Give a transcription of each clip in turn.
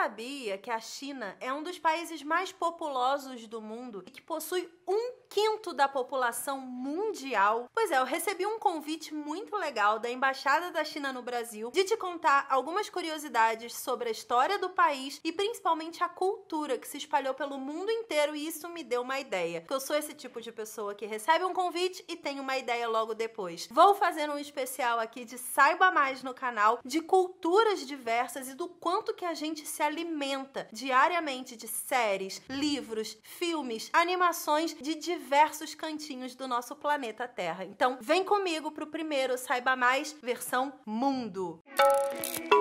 sabia que a China é um dos países mais populosos do mundo e que possui um quinto da população mundial? Pois é, eu recebi um convite muito legal da Embaixada da China no Brasil de te contar algumas curiosidades sobre a história do país e principalmente a cultura que se espalhou pelo mundo inteiro e isso me deu uma ideia. eu sou esse tipo de pessoa que recebe um convite e tem uma ideia logo depois. Vou fazer um especial aqui de Saiba Mais no canal de culturas diversas e do quanto que a gente se alimenta diariamente de séries, livros, filmes, animações de diversos cantinhos do nosso planeta Terra. Então, vem comigo pro primeiro Saiba Mais versão mundo. Música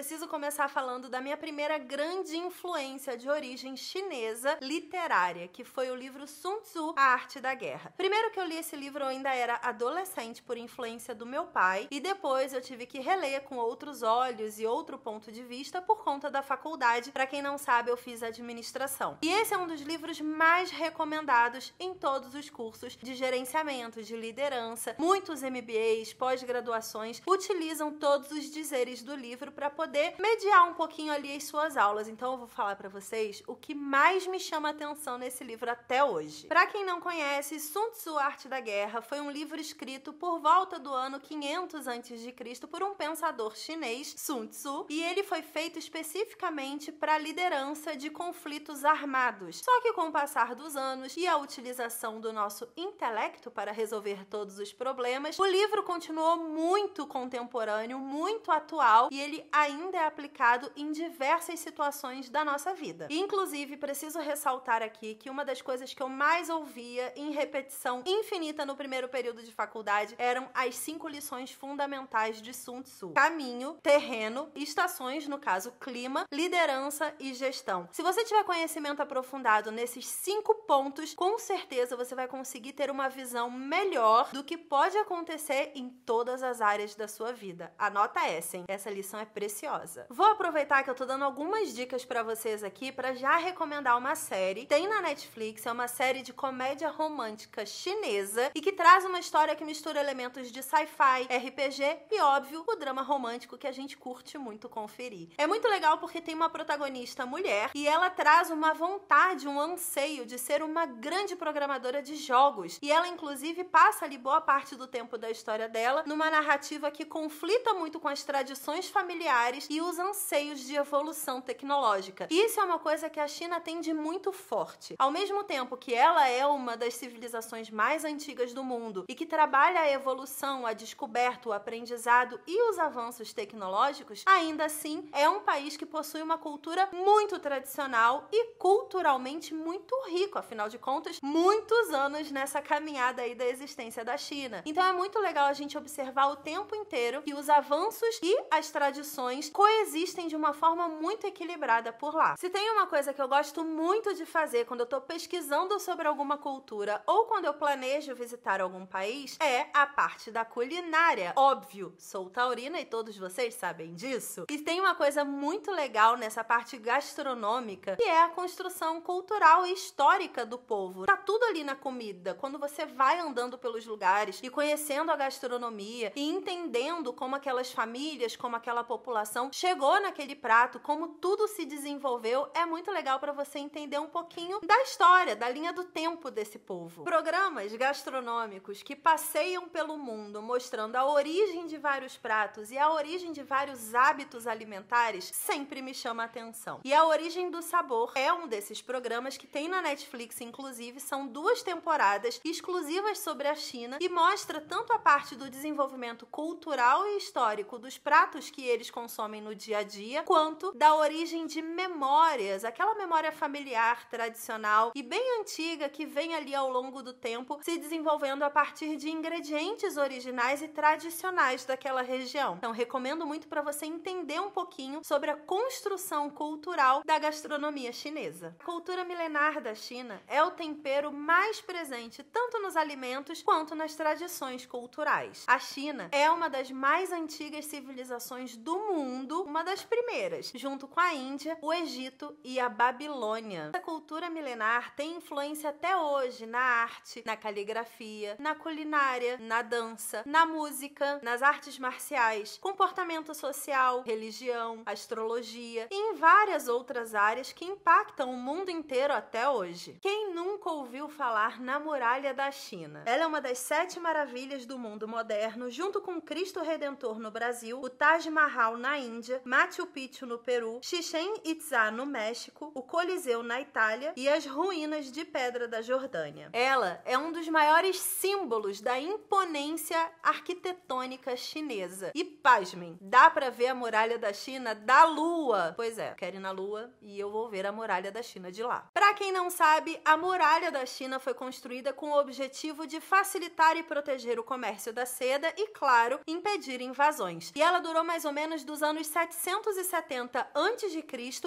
preciso começar falando da minha primeira grande influência de origem chinesa literária, que foi o livro Sun Tzu, A Arte da Guerra. Primeiro que eu li esse livro eu ainda era adolescente por influência do meu pai e depois eu tive que reler com outros olhos e outro ponto de vista por conta da faculdade. Para quem não sabe, eu fiz administração. E esse é um dos livros mais recomendados em todos os cursos de gerenciamento, de liderança. Muitos MBAs, pós-graduações utilizam todos os dizeres do livro para poder poder mediar um pouquinho ali as suas aulas. Então eu vou falar para vocês o que mais me chama atenção nesse livro até hoje. Para quem não conhece, Sun Tzu, Arte da Guerra, foi um livro escrito por volta do ano 500 a.C. por um pensador chinês, Sun Tzu, e ele foi feito especificamente para liderança de conflitos armados. Só que com o passar dos anos e a utilização do nosso intelecto para resolver todos os problemas, o livro continuou muito contemporâneo, muito atual e ele ainda ainda é aplicado em diversas situações da nossa vida. Inclusive, preciso ressaltar aqui que uma das coisas que eu mais ouvia em repetição infinita no primeiro período de faculdade eram as cinco lições fundamentais de Sun Tzu: caminho, terreno, estações, no caso clima, liderança e gestão. Se você tiver conhecimento aprofundado nesses cinco pontos, com certeza você vai conseguir ter uma visão melhor do que pode acontecer em todas as áreas da sua vida. Anota essa, hein? Essa lição é preciosa ansiosa. Vou aproveitar que eu tô dando algumas dicas para vocês aqui para já recomendar uma série. Tem na Netflix, é uma série de comédia romântica chinesa e que traz uma história que mistura elementos de sci-fi, RPG e, óbvio, o drama romântico que a gente curte muito conferir. É muito legal porque tem uma protagonista mulher e ela traz uma vontade, um anseio de ser uma grande programadora de jogos. E ela, inclusive, passa ali boa parte do tempo da história dela numa narrativa que conflita muito com as tradições familiares sociais e os anseios de evolução tecnológica. Isso é uma coisa que a China tem de muito forte. Ao mesmo tempo que ela é uma das civilizações mais antigas do mundo e que trabalha a evolução, a descoberta, o aprendizado e os avanços tecnológicos, ainda assim é um país que possui uma cultura muito tradicional e culturalmente muito rico, afinal de contas, muitos anos nessa caminhada aí da existência da China. Então é muito legal a gente observar o tempo inteiro que os avanços e as tradições coexistem de uma forma muito equilibrada por lá. Se tem uma coisa que eu gosto muito de fazer quando eu tô pesquisando sobre alguma cultura ou quando eu planejo visitar algum país, é a parte da culinária. Óbvio, sou taurina e todos vocês sabem disso. E tem uma coisa muito legal nessa parte gastronômica, que é a construção cultural e histórica do povo. Tá tudo ali na comida. Quando você vai andando pelos lugares e conhecendo a gastronomia e entendendo como aquelas famílias, como aquela população situação chegou naquele prato, como tudo se desenvolveu, é muito legal para você entender um pouquinho da história, da linha do tempo desse povo. Programas gastronômicos que passeiam pelo mundo mostrando a origem de vários pratos e a origem de vários hábitos alimentares sempre me chama a atenção. E a origem do sabor é um desses programas que tem na Netflix, inclusive, são duas temporadas exclusivas sobre a China e mostra tanto a parte do desenvolvimento cultural e histórico dos pratos que eles consomem consomem no dia a dia, quanto da origem de memórias, aquela memória familiar tradicional e bem antiga que vem ali ao longo do tempo se desenvolvendo a partir de ingredientes originais e tradicionais daquela região. Então, recomendo muito para você entender um pouquinho sobre a construção cultural da gastronomia chinesa. A cultura milenar da China é o tempero mais presente tanto nos alimentos quanto nas tradições culturais. A China é uma das mais antigas civilizações do mundo mundo uma das primeiras, junto com a Índia, o Egito e a Babilônia. Essa cultura milenar tem influência até hoje na arte, na caligrafia, na culinária, na dança, na música, nas artes marciais, comportamento social, religião, astrologia e em várias outras áreas que impactam o mundo inteiro até hoje. Quem nunca ouviu falar na Muralha da China? Ela é uma das sete maravilhas do mundo moderno, junto com Cristo Redentor no Brasil, o Taj Mahal na Índia, Machu Picchu no Peru, Chichen Itza no México, o Coliseu na Itália e as ruínas de pedra da Jordânia. Ela é um dos maiores símbolos da imponência arquitetônica chinesa. E pasmem, dá para ver a muralha da China da Lua. Pois é, quero ir na Lua e eu vou ver a muralha da China de lá. Para quem não sabe, a muralha da China foi construída com o objetivo de facilitar e proteger o comércio da seda e, claro, impedir invasões. E ela durou mais ou menos dos anos anos 770 a.C.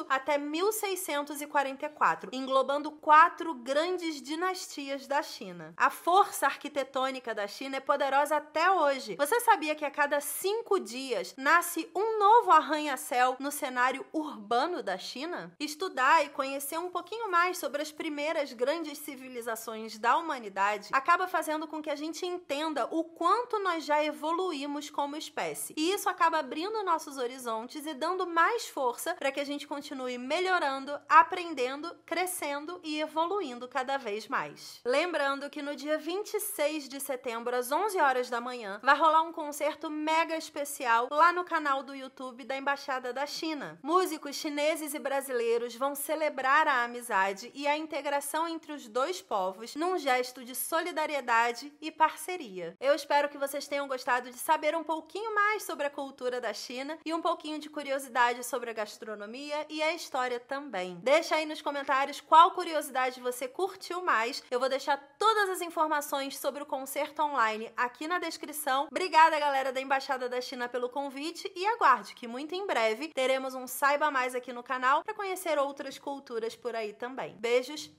até 1644, englobando quatro grandes dinastias da China. A força arquitetônica da China é poderosa até hoje. Você sabia que a cada cinco dias nasce um novo arranha-céu no cenário urbano da China? Estudar e conhecer um pouquinho mais sobre as primeiras grandes civilizações da humanidade acaba fazendo com que a gente entenda o quanto nós já evoluímos como espécie. E isso acaba abrindo nossos horizontes horizontes e dando mais força para que a gente continue melhorando, aprendendo, crescendo e evoluindo cada vez mais. Lembrando que no dia 26 de setembro, às 11 horas da manhã, vai rolar um concerto mega especial lá no canal do YouTube da Embaixada da China. Músicos chineses e brasileiros vão celebrar a amizade e a integração entre os dois povos num gesto de solidariedade e parceria. Eu espero que vocês tenham gostado de saber um pouquinho mais sobre a cultura da China e um pouquinho de curiosidade sobre a gastronomia e a história também. Deixa aí nos comentários qual curiosidade você curtiu mais. Eu vou deixar todas as informações sobre o concerto online aqui na descrição. Obrigada, galera da Embaixada da China, pelo convite e aguarde que muito em breve teremos um Saiba Mais aqui no canal para conhecer outras culturas por aí também. Beijos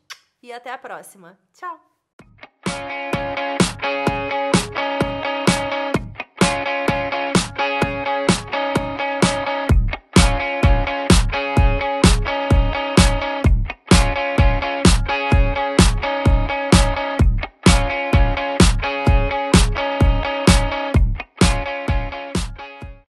e até a próxima. Tchau!